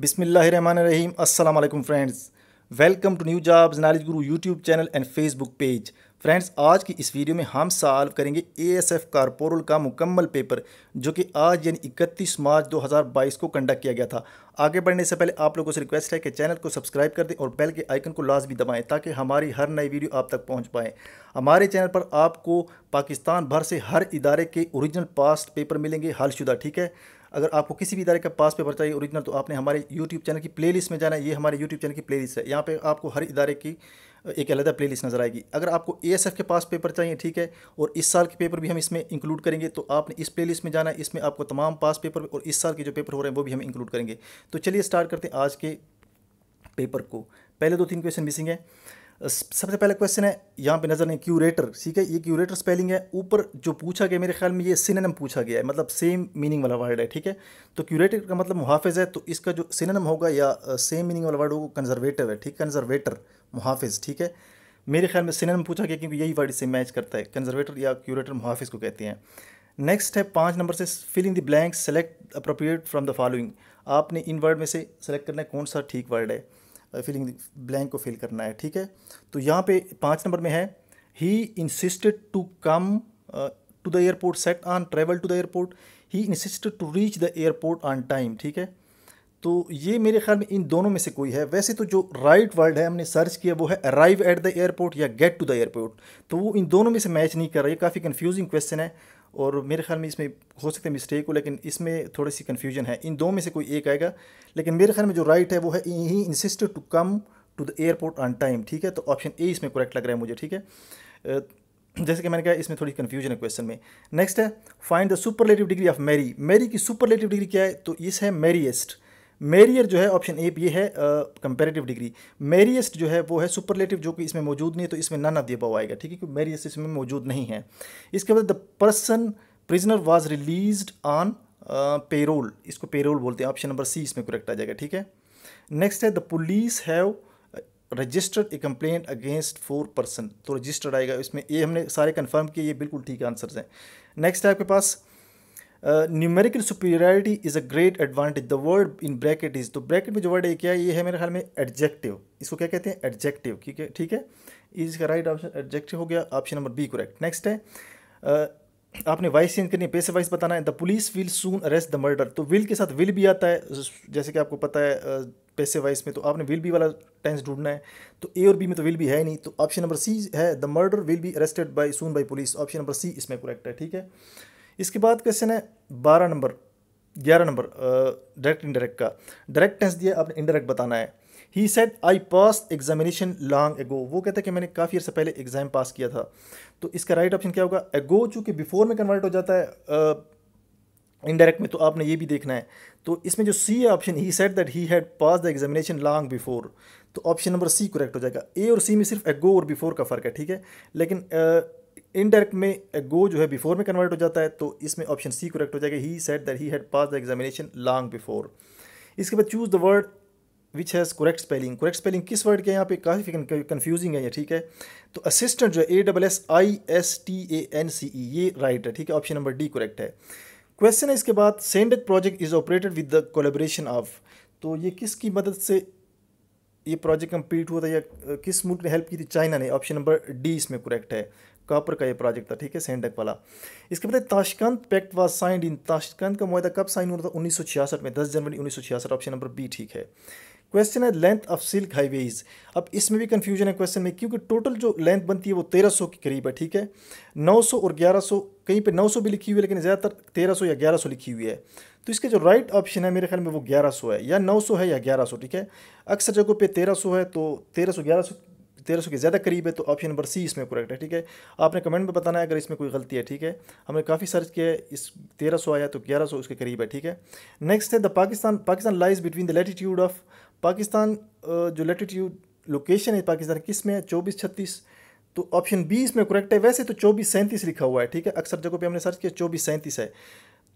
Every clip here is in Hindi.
बिसमीम असल friends welcome to new jobs knowledge guru YouTube channel and Facebook page friends आज की इस वीडियो में हम सॉल्व करेंगे ए एस एफ कारपोरल का मुकम्मल पेपर जो कि आज यानी इकतीस मार्च 2022 को कंडक्ट किया गया था आगे बढ़ने से पहले आप लोगों से रिक्वेस्ट है कि चैनल को सब्सक्राइब कर दें और बेल के आइकन को लाज भी दबाएँ ताकि हमारी हर नई वीडियो आप तक पहुँच पाएँ हमारे चैनल पर आपको पाकिस्तान भर से हर इदारे के ओरिजिनल पास्ट पेपर मिलेंगे हलशुदा ठीक है अगर आपको किसी भी इदारे का पास पेपर चाहिए ओरिजिनल तो आपने हमारे यूट्यूब चैनल की प्ले में जाना है ये हमारे यूट्यूब चैनल की प्ले है यहाँ पर आपको हर इदारे की एक अलग लिस्ट नज़र आएगी अगर आपको ए के पास पेपर चाहिए ठीक है और इस साल के पेपर भी हम इसमें इंक्लूड करेंगे तो आपने इस लिस्ट में जाना है इसमें आपको तमाम पास पेपर और इस साल के जो पेपर हो रहे हैं वो भी हम इंक्लूड करेंगे तो चलिए स्टार्ट करते हैं आज के पेपर को पहले दो तीन क्वेश्चन मिसिंग है सबसे पहला क्वेश्चन है यहाँ पे नज़र नहीं क्यूरेटर ठीक है ये क्यूरेटर स्पेलिंग है ऊपर जो पूछा गया मेरे ख्याल में ये सिनेनम पूछा गया है मतलब सेम मीनिंग वाला वर्ड है ठीक है तो क्यूरेटर का मतलब मुहाफ़ है तो इसका जो सिनेनम होगा या सेम मीनिंग वाला वर्ड होगा कंजर्वेटिव है ठीक कंजर्वेटर मुहाफ़ ठीक है मेरे ख्याल में सिनेनम पूछा गया क्योंकि यही वर्ड इसे मैच करता है कंजर्वेटर या क्यूरेटर मुहाफिज को कहते हैं नेक्स्ट है पाँच नंबर से filling the blank select appropriate from the following आपने इन वर्ड में से सेलेक्ट करना है कौन सा ठीक वर्ड है फीलिंग ब्लैंक को फिल करना है ठीक है तो यहाँ पे पाँच नंबर में है he insisted to come to the airport set on travel to the airport he insisted to reach the airport on time ठीक है तो ये मेरे ख्याल में इन दोनों में से कोई है वैसे तो जो राइट वर्ड है हमने सर्च किया वो है अराइव एट द एयरपोर्ट या गेट टू द एयरपोर्ट तो वो इन दोनों में से मैच नहीं कर रहा ये काफ़ी कन्फ्यूजिंग क्वेश्चन है और मेरे ख्याल में इसमें हो सकता है मिस्टेक हो लेकिन इसमें थोड़ी सी कन्फ्यूजन है इन दो में से कोई एक आएगा लेकिन मेरे ख्याल में जो राइट है वो है he insist to come to the airport on time ठीक है तो ऑप्शन ए इसमें करेक्ट लग रहा है मुझे ठीक है जैसे कि मैंने कहा इसमें थोड़ी कन्फ्यूजन है क्वेश्चन में नेक्स्ट है find the superlative degree of merry merry की सुपरलेटिव डिग्री क्या है तो इस है मैरीएस्ट मेरियर जो है ऑप्शन ए ये है कंपेरेटिव डिग्री मेरियस्ट जो है वो है सुपरलेटिव जो कि इसमें मौजूद नहीं है तो इसमें नन ऑफ आएगा ठीक है क्योंकि मेरियस्ट इसमें मौजूद नहीं है इसके बाद the person prisoner was release on parole इसको पेरोल बोलते हैं ऑप्शन नंबर सी इसमें करेक्ट आ जाएगा ठीक है नेक्स्ट है the police have registered a complaint against four person तो रजिस्टर्ड आएगा इसमें ये हमने सारे कन्फर्म किए ये बिल्कुल ठीक आंसर्स हैं नेक्स्ट है आपके पास numerical superiority is a great advantage the word in bracket is तो ब्रैकेट में जो वर्ड है क्या ये है मेरे ख्याल में एडजेक्टिव इसको क्या कहते हैं एडजेक्टिव ठीक है ठीक है इसका राइट ऑप्शन एडजेक्टिव हो गया option number B correct next है uh, आपने वाइस चेंज करनी है पेशे वाइस बताना है the police will soon arrest the murder तो विल के साथ विल भी आता है जैसे कि आपको पता है पेशे uh, वाइस में तो आपने विल बी वाला टेंस ढूंढना है तो ए और बी में तो विल भी है नहीं तो ऑप्शन नंबर सी है the murder will be arrested by soon by police option number C इसमें करेक्ट है ठीक है इसके बाद क्वेश्चन है बारह नंबर ग्यारह नंबर डायरेक्ट इनडायरेक्ट का डायरेक्ट टेंस दिया आपने इनडायरेक्ट बताना है he said I pass examination long ago वो कहता है कि मैंने काफ़ी अर्से पहले एग्ज़ाम पास किया था तो इसका राइट ऑप्शन क्या होगा एगो चूँकि बिफोर में कन्वर्ट हो जाता है इनडायरेक्ट में तो आपने ये भी देखना है तो इसमें जो सी है option he said that he had pass the examination long before तो ऑप्शन नंबर सी करेक्ट हो जाएगा ए और सी में सिर्फ एगो और बिफोर का फ़र्क है ठीक है लेकिन uh, इनडायरेक्ट में गो जो है बिफोर में कन्वर्ट हो जाता है तो इसमें ऑप्शन सी करेक्ट हो जाएगा he said that he had pass the examination long before इसके बाद choose the word which has correct spelling correct spelling किस वर्ड के यहाँ पे काफ़ी कन्फ्यूजिंग है ये ठीक है तो असिस्टेंट जो है A double S I S T A N C E ये राइट है ठीक है ऑप्शन नंबर डी करेक्ट है क्वेश्चन है इसके बाद Saindak project is operated with the collaboration of तो ये किसकी मदद से ये प्रोजेक्ट कंप्लीट हुआ था या किस मुल्क ने हेल्प की थी चाइना ने ऑप्शन नंबर डी इसमें करेक्ट है कापर का ये प्रोजेक्ट था ठीक है सेंडक वाला इसके बाद Tashkent pact was signed in Tashkent का मुहिदा कब साइन हुआ था उन्नीस सौ छियासठ में दस जनवरी उन्नीस सौ छियासठ ऑप्शन नंबर बी ठीक है क्वेश्चन है लेंथ ऑफ सिल्क हाईवेज अब इसमें भी कन्फ्यूजन है क्वेश्चन में क्योंकि टोटल जो लेंथ बनती है वो 1300 के करीब है ठीक है 900 और 1100 कहीं पे 900 भी लिखी हुई है लेकिन ज़्यादातर 1300 या 1100 लिखी हुई है तो इसके जो राइट ऑप्शन है मेरे ख्याल में वो 1100 है या 900 है या 1100 ठीक है अक्सर जगहों पे 1300 है तो 1300 1100 तेरह सौ के ज़्यादा करीब है तो ऑप्शन नंबर सी इसमें करेक्ट है ठीक है आपने कमेंट में बताना है अगर इसमें कोई गलती है ठीक है हमने काफ़ी सर्च किया है इस तेरह सौ आया तो ग्यारह सौ उसके करीब है ठीक है नेक्स्ट है the Pakistan Pakistan lies between the latitude of Pakistan जो लेटीट्यूड लोकेशन है पाकिस्तान किस में है चौबीस छत्तीस तो ऑप्शन बी इसमें करेक्ट है वैसे तो चौबीस सैंतीस लिखा हुआ है ठीक है अक्सर जगहों पर हमने सर्च किया चौबीस सैंतीस है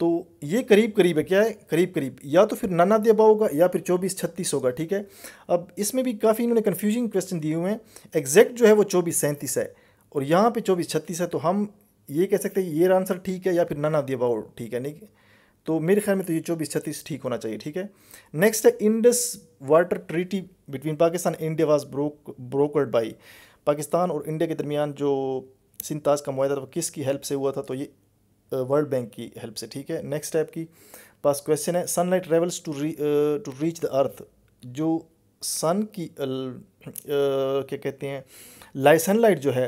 तो ये करीब करीब है क्या है करीब करीब या तो फिर नाना दिया होगा या फिर चौबीस छत्तीस होगा ठीक है अब इसमें भी काफ़ी इन्होंने कन्फ्यूजिंग क्वेश्चन दिए हुए हैं एग्जैक्ट जो है वो चौबीस सैंतीस है और यहाँ पे चौबीस छत्तीस है तो हम ये कह सकते हैं ये आंसर ठीक है या फिर नाना दिया ठीक है नहीं तो मेरे ख्याल में तो ये चौबीस छत्तीस ठीक होना चाहिए ठीक है नेक्स्ट है Indus water treaty between Pakistan India was broke brokered by Pakistan और इंडिया के दरमियान जो सिंताज का माहा था वो किसकी हेल्प से हुआ था तो ये वर्ल्ड बैंक की हेल्प से ठीक है नेक्स्ट टाइप की पास क्वेश्चन है sunlight travels to re to reach the earth जो सन की क्या कहते हैं लाई सनलाइट जो है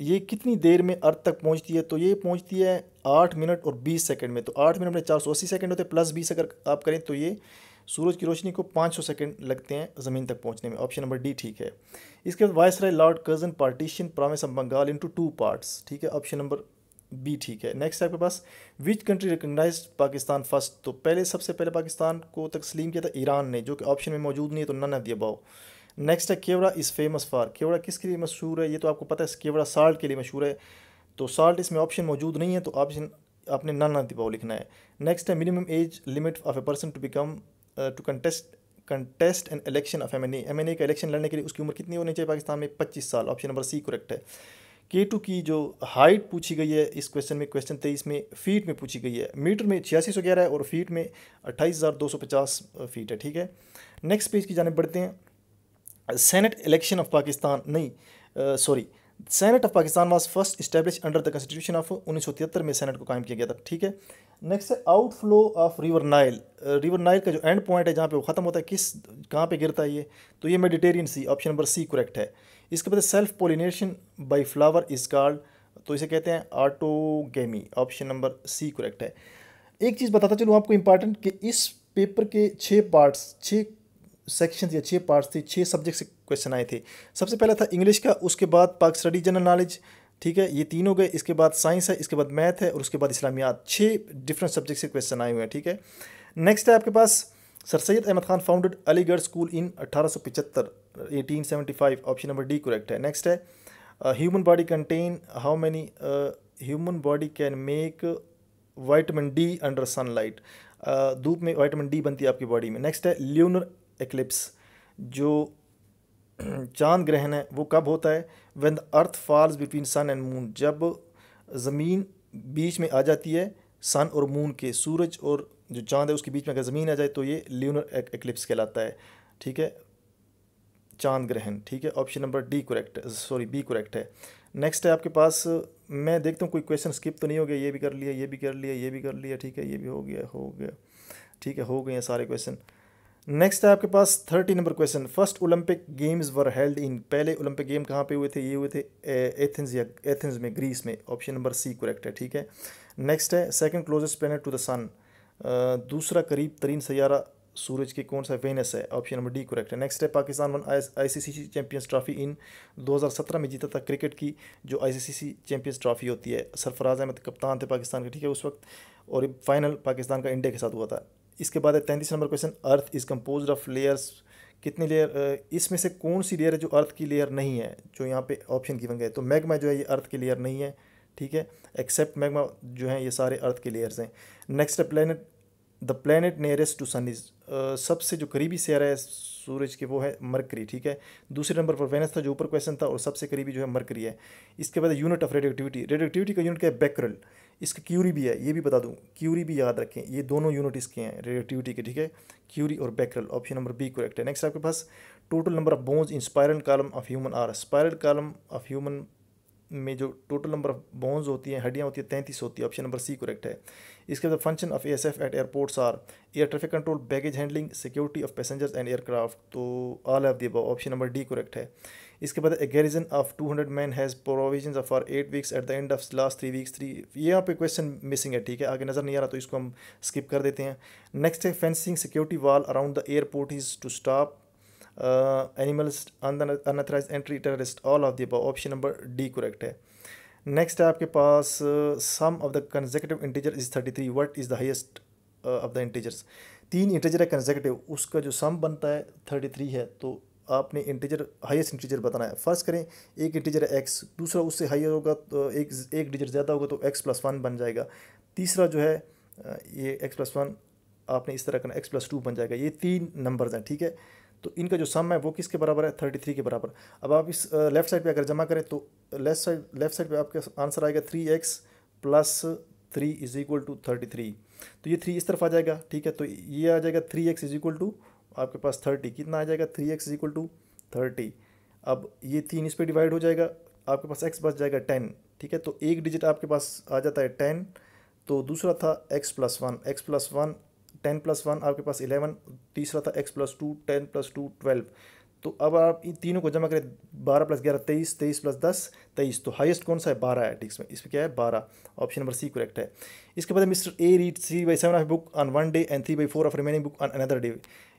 ये कितनी देर में अर्थ तक पहुंचती है तो ये पहुंचती है आठ मिनट और बीस सेकंड में तो आठ मिनट में चार सौ अस्सी सेकेंड होते हैं प्लस बीस अगर आप करें तो ये सूरज की रोशनी को पाँच सौ सेकेंड लगते हैं ज़मीन तक पहुंचने में ऑप्शन नंबर डी ठीक है इसके बाद viceroy lord Curzon partition promise of Bengal into two parts ठीक है ऑप्शन नंबर बी ठीक है नेक्स्ट आपके पास which country recognize Pakistan first तो पहले सबसे पहले पाकिस्तान को तकसलीम किया था ईरान ने जो कि ऑप्शन में मौजूद नहीं है तो नन ऑफ दी नेक्स्ट है केवड़ा इज़ फेमस फार केवड़ा किसके लिए मशहूर है ये तो आपको पता है केवड़ा साल्ट के लिए मशहूर है तो साल्ट इसमें ऑप्शन मौजूद नहीं है तो ऑप्शन आपने नन ऑफ दी लिखना है नेक्स्ट है minimum age limit of a person to become to contest contest and election of M N A M N A का इलेक्शन लड़ने के लिए उसकी उम्र कितनी होनी चाहिए पाकिस्तान में पच्चीस साल ऑप्शन नंबर सी करेक्ट है के टू की जो हाइट पूछी गई है इस क्वेश्चन में क्वेश्चन तेईस में फीट में पूछी गई है मीटर में छियासी सौ ग्यारह है और फीट में अट्ठाईस हज़ार दो सौ पचास फीट है ठीक है नेक्स्ट पेज की जाने बढ़ते हैं सेनेट इलेक्शन ऑफ पाकिस्तान नहीं sorry uh, senate of Pakistan was first establish under the constitution of उन्नीस में सेनेट को कायम किया गया था ठीक है नेक्स्ट है outflow of river Nile river Nile का जो एंड पॉइंट है जहाँ पे वो ख़त्म होता है किस कहाँ पे गिरता है ये तो ये Mediterranean sea option number C correct है इसके बाद self pollination by flower is called तो इसे कहते हैं autogamy option number C correct है एक चीज़ बताता चलूँ आपको इंपॉर्टेंट कि इस पेपर के छः पार्ट्स छः सेक्शन या छः पार्ट्स थे छः सब्जेक्ट से क्वेश्चन आए थे सबसे पहला था इंग्लिश का उसके बाद पाक स्टडी जनरल नॉलेज ठीक है ये तीन हो गए इसके बाद साइंस है इसके बाद मैथ है और उसके बाद इस्लामियात छः डिफरेंट सब्जेक्ट से क्वेश्चन आए हुए हैं ठीक है नेक्स्ट है आपके पास sir Syed Ahmad Khan founded Aligarh school in अट्ठारह सौ पिचहत्तर eighteen seventy five option number D correct है नेक्स्ट है human body contain how many human body can make vitamin D under sunlight धूप में वाइटमिन डी बनती है आपकी बॉडी में नेक्स्ट है ल्यूनर एक्लिप्स जो चांद ग्रहण है वो कब होता है when the earth falls between sun and moon जब ज़मीन बीच में आ जाती है सन और मून के सूरज और जो चांद है उसके बीच में अगर ज़मीन आ जाए तो ये ल्यूनर एक्लिप्स कहलाता है ठीक है चांद ग्रहण ठीक है option number D correct sorry B correct है नेक्स्ट है आपके पास मैं देखता हूँ कोई क्वेश्चन स्किप तो नहीं हो गया ये भी कर लिया ये भी कर लिया ये भी कर लिया ठीक है ये भी हो गया हो गया ठीक है हो गए हैं सारे क्वेश्चन नेक्स्ट है आपके पास thirty number question first Olympic games were held in पहले ओलंपिक गेम कहाँ पे हुए थे ये हुए थे एथेंस या एथेंस में ग्रीस में ऑप्शन नंबर सी करेक्ट है ठीक है नेक्स्ट है second closest planet to the sun दूसरा करीब तरीन सैारा सूरज के कौन सा वेनस है ऑप्शन नंबर डी करेक्ट है नेक्स्ट है Pakistan won ICC champions trophy in 2017 में जीता था क्रिकेट की जो आईसीसी चैंपियंस ट्रॉफी होती है सरफराज अहमद कप्तान थे पाकिस्तान के ठीक है उस वक्त और फाइनल पाकिस्तान का इंडिया के साथ हुआ था इसके बाद है तैंतीस नंबर question earth is compose of layers कितनी लेयर इसमें से कौन सी लेयर है जो अर्थ की लेयर नहीं है जो यहाँ पे ऑप्शन गिवन गए तो मैग्मा जो है ये अर्थ की लेयर नहीं है ठीक है एक्सेप्ट मैग्मा जो है ये सारे अर्थ के लेयर्स हैं नेक्स्ट है planet the planet nearest to sun is सबसे जो करीबी शेयर है सूरज के वो है मरकरी ठीक है दूसरे नंबर पर वेनस था जो ऊपर क्वेश्चन था और सबसे करीबी जो है मरकरी है इसके बाद यूनिट ऑफ रेडियोक्टिविटी रेडियोक्टिविटी का यूनिट क्या है बैकरल इसकी क्यूरी भी है ये भी बता दूँ क्यूरी भी याद रखें ये दोनों यूनिट इसके हैं रिलेटिविटी के ठीक है क्यूरी और Becquerel option number B correct है नेक्स्ट आपके पास total number of bones in spiral column of human are spiral column of human में जो टोटल नंबर ऑफ बोन्स होती हैं हड्डियाँ होती है तैंतीस होती है ऑप्शन नंबर सी करेक्ट है इसके बाद function of S F at airports are air traffic control baggage handling security of passengers and aircraft तो all of the option number D correct है इसके बाद a garrison of two hundred man has provision for eight weeks at the end of last three weeks three ये यहाँ पे क्वेश्चन मिसिंग है ठीक है आगे नज़र नहीं आ रहा तो इसको हम स्किप कर देते हैं नेक्स्ट है fencing security wall around the airport is to stop animals unauthorize entry terrorist all of the option number D correct है नेक्स्ट है आपके पास sum of the consecutive integer is thirty three what is the highest of the integers तीन इंटीजर है कंजेकटिव उसका जो सम बनता है थर्टी थ्री है तो आपने इंटीजर हाईएस्ट इंटीजर बताना है फर्स्ट करें एक इंटीजर है एक्स दूसरा उससे हाइयर होगा तो एक एक डिजिट ज़्यादा होगा तो एक्स प्लस वन बन जाएगा तीसरा जो है ये एक्स प्लस वन आपने इस तरह करना एक्स प्लस टू बन जाएगा ये तीन नंबर्स हैं ठीक है तो इनका जो सम है वो किसके बराबर है थर्टी थ्री के बराबर अब आप इस लेफ्ट साइड पे अगर जमा करें तो लेफ्ट साइड लेफ्ट साइड पे आपका आंसर आएगा three X plus three is equal to thirty three तो ये थ्री इस तरफ आ जाएगा ठीक है तो ये आ जाएगा three X is equal to आपके पास थर्टी कितना आ जाएगा three X equal to thirty अब ये तीन इस पर डिवाइड हो जाएगा आपके पास एक्स बच जाएगा टेन ठीक है तो एक डिजिट आपके पास आ जाता है टेन तो दूसरा था X plus one X plus one ten plus one आपके पास इलेवन तीसरा था X plus two ten plus two twelve तो अब आप इन तीनों को जमा करें बारह प्लस ग्यारह तेईस तेईस प्लस दस तेईस तो हाईएस्ट कौन सा है बारह है ठीक में इसमें क्या है बारह ऑप्शन नंबर सी करेक्ट है इसके बाद mister A read C by seven of book on one day and three by four of remaining book on another day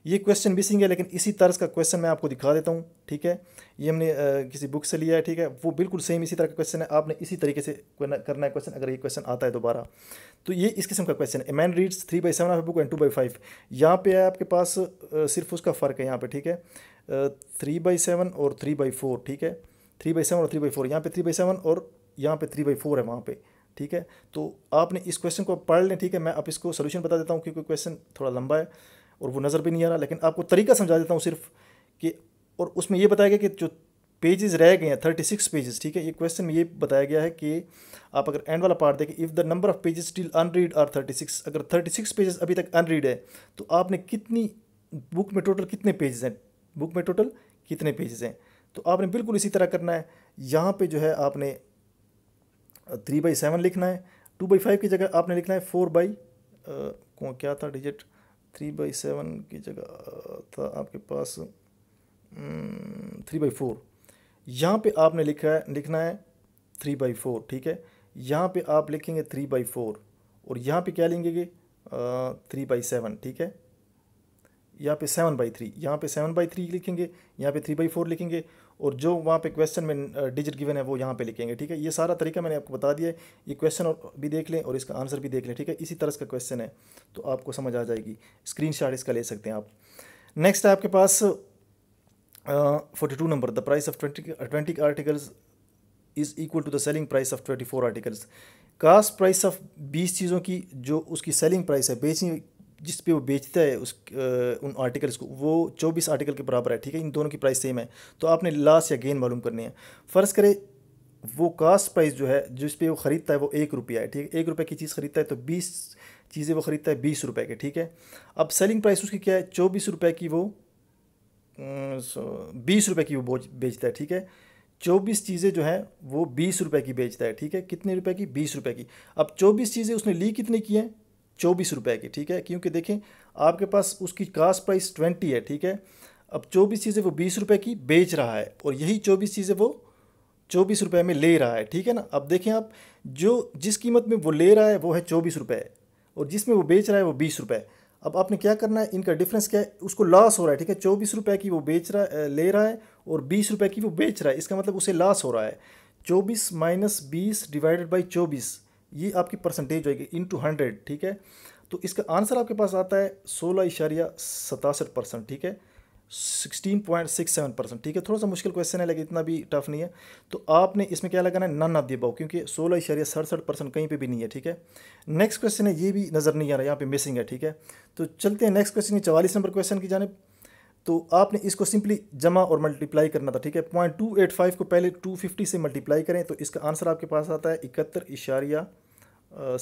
ये क्वेश्चन मिसिंग है लेकिन इसी तरह का क्वेश्चन मैं आपको दिखा देता हूँ ठीक है ये हमने आ, किसी बुक से लिया है ठीक है वो बिल्कुल सेम इसी तरह का क्वेश्चन है आपने इसी तरीके से करना है क्वेश्चन अगर ये क्वेश्चन आता है दोबारा तो ये इस किस्म का क्वेश्चन है man reads three by seven of book and two by five यहाँ पे है आपके पास सिर्फ उसका फ़र्क है यहाँ पर ठीक है थ्री बाई सेवन और थ्री बाई फोर ठीक है थ्री बाई सेवन और थ्री बाई फोर यहाँ पे थ्री बाई सेवन और यहाँ पे थ्री बाई फोर है वहाँ पे ठीक है तो आपने इस क्वेश्चन को पढ़ लें ठीक है मैं आप इसको सोल्यूशन बता देता हूँ क्योंकि क्वेश्चन थोड़ा लंबा है और वो नज़र भी नहीं आ रहा लेकिन आपको तरीका समझा देता हूँ सिर्फ कि और उसमें ये बताया गया कि जो पेजेस रह गए हैं थर्टी सिक्स पेजेस ठीक है ये क्वेश्चन में ये बताया गया है कि आप अगर एंड वाला पार्ट देखें if the number of pages still unread are thirty six अगर थर्टी सिक्स पेजेस अभी तक अनरीड है तो आपने कितनी बुक में टोटल कितने पेजेस हैं बुक में टोटल कितने पेजेस हैं तो आपने बिल्कुल इसी तरह करना है यहाँ पे जो है आपने थ्री बाई सेवन लिखना है टू बाई फाइव की जगह आपने लिखना है फोर बाई कौन क्या था डिजिट थ्री बाई सेवन की जगह था आपके पास थ्री बाई फोर यहाँ पर आपने लिखा है लिखना है थ्री बाई फोर ठीक है यहाँ पे आप लिखेंगे थ्री बाई फोर और यहाँ पे क्या लिखेंगे थ्री बाई सेवन ठीक है यहाँ पे सेवन बाई थ्री यहाँ पे सेवन बाई थ्री लिखेंगे यहाँ पे थ्री बाई फोर लिखेंगे और जो वहाँ पे क्वेश्चन में डिजिट गिवन है वो यहाँ पे लिखेंगे ठीक है ये सारा तरीका मैंने आपको बता दिया है ये क्वेश्चन भी देख लें और इसका आंसर भी देख लें ठीक है इसी तरह का क्वेश्चन है तो आपको समझ आ जाएगी स्क्रीन इसका ले सकते हैं आप नेक्स्ट है आपके पास forty two number the price of twenty twenty articles is equal to the selling price of twenty four articles cost price of बीस चीज़ों की जो उसकी सेलिंग प्राइस है बेचने जिस पे वो बेचता है उस आ, उन आर्टिकल्स को वो चौबीस आर्टिकल के बराबर है ठीक है इन दोनों की प्राइस सेम है तो आपने लॉस या गेन मालूम करनी है फ़र्ज़ करें वो कास्ट प्राइस जो है जिस पे वो ख़रीदता है वो एक रुपया है ठीक है एक रुपये की चीज़ ख़रीदता है तो बीस चीज़ें वो ख़रीदता है बीस रुपये के ठीक है अब सेलिंग प्राइस उसकी क्या है चौबीस रुपये की वो बीस रुपये की वो बेचता है ठीक है चौबीस चीज़ें जो हैं वो बीस रुपये की बेचता है ठीक है कितने रुपए की बीस रुपए की अब चौबीस चीज़ें उसने ली कितने की हैं चौबीस रुपये की ठीक है क्योंकि देखें आपके पास उसकी कास्ट प्राइस ट्वेंटी है ठीक है अब चौबीस चीज़ें वो बीस रुपये की बेच रहा है और यही चौबीस चीज़ें वो चौबीस रुपये में ले रहा है ठीक है ना अब देखें आप जो जिस कीमत में वो ले रहा है वो है चौबीस रुपये और जिसमें वो बेच रहा है वो बीस रुपये अब आपने क्या करना है इनका डिफरेंस क्या है उसको लॉस हो रहा है ठीक है चौबीस रुपये की वो बेच रहा है ले रहा है और बीस रुपये की वो बेच रहा है इसका मतलब उसे लॉस हो रहा है चौबीस माइनस बीस डिवाइडेड बाई चौबीस ये आपकी परसेंटेज होगी इन टू हंड्रेड ठीक है तो इसका आंसर आपके पास आता है सोलह इशारिया सतासठ परसेंट ठीक है sixteen point six seven percent ठीक है थोड़ा सा मुश्किल क्वेश्चन है लेकिन इतना भी टफ नहीं है तो आपने इसमें क्या लगाना है नन ऑफ दी अबाउ क्योंकि सोलह इशारिया सड़सठ परसेंट कहीं पे भी नहीं है ठीक है नेक्स्ट क्वेश्चन है ये भी नज़र नहीं आ रहा यहाँ पे मिसिंग है ठीक है तो चलते हैं नेक्स्ट क्वेश्चन चवालीस नंबर क्वेश्चन की जानब तो आपने इसको सिंपली जमा और मल्टीप्लाई करना था ठीक है पॉइंट टू एट फाइव को पहले टू फिफ्टी से मल्टीप्लाई करें तो इसका आंसर आपके पास आता है इकहत्तर इशारिया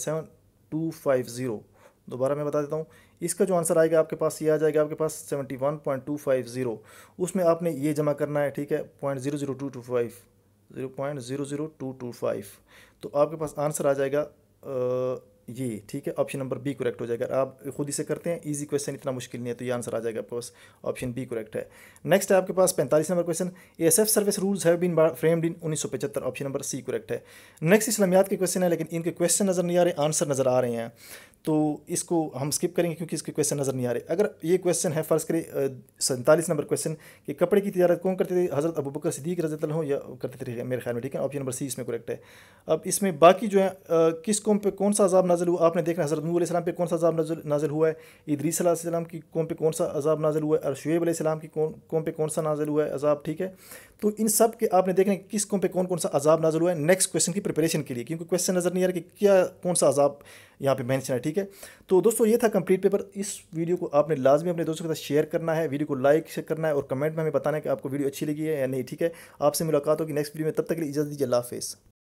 सेवन टू फाइव ज़ीरो दोबारा मैं बता देता हूँ इसका जो आंसर आएगा आपके पास ये आ जाएगा आपके पास seventy one point two five zero उसमें आपने ये जमा करना है ठीक है point zero zero two two five zero point zero zero two two five तो आपके पास आंसर आ जाएगा ये ठीक है ऑप्शन नंबर बी करेक्ट हो जाएगा आप खुद इसे करते हैं इजी क्वेश्चन इतना मुश्किल नहीं है तो ये आंसर आ जाएगा आपके पास ऑप्शन बी करेक्ट है नेक्स्ट है आपके पास पैंतालीस नंबर question S F service rules have been framed in उन्नीस सौ पचहत्तर ऑप्शन नंबर सी करेक्ट है नेक्स्ट इस्लामियात के क्वेश्चन है लेकिन इनके क्वेश्चन नजर नहीं आ रहे आंसर नजर आ रहे हैं तो इसको हम स्किप करेंगे क्योंकि इसके क्वेश्चन नज़र नहीं आ रहे अगर ये क्वेश्चन है फ़र्ज़ करें सैंतालीस नंबर क्वेश्चन कि कपड़े की तजारत कौन करते थे हज़रत अबू बकर सिद्दीक रजत हो या करते थे मेरे ख्याल में ठीक है ऑप्शन नंबर सी इसमें करेक्ट है अब इसमें बाकी जो है किस कौम पर कौन सा अजाब नाजिल हुआ आपने देखना हज़रत नूर सलाम पर कौन सा अजाब नाजिल हुआ है ईदरीसम की कौम पर कौन सा अजाब नाजल हुआ है और शुएब सलाम की कौन कौम पर कौन सा नाजल हुआ है अजाब ठीक है तो इन सब के आपने देखना किस कौम पर कौन कौन सा अजाब नाजल हुआ है नेक्स्ट क्वेश्चन की प्रिपरेशन के लिए क्योंकि क्वेश्चन नज़र नहीं आ रहा कि क्या कौन सा अजाब यहाँ पे मेंशन है ठीक है तो दोस्तों ये था कंप्लीट पेपर इस वीडियो को आपने लाजमी अपने दोस्तों के साथ शेयर करना है वीडियो को लाइक शेयर करना है और कमेंट में हमें बताना है कि आपको वीडियो अच्छी लगी है या नहीं ठीक है आपसे मुलाकात होगी नेक्स्ट वीडियो में तब तक के लिए इजाज़त दीजिए लाफेज़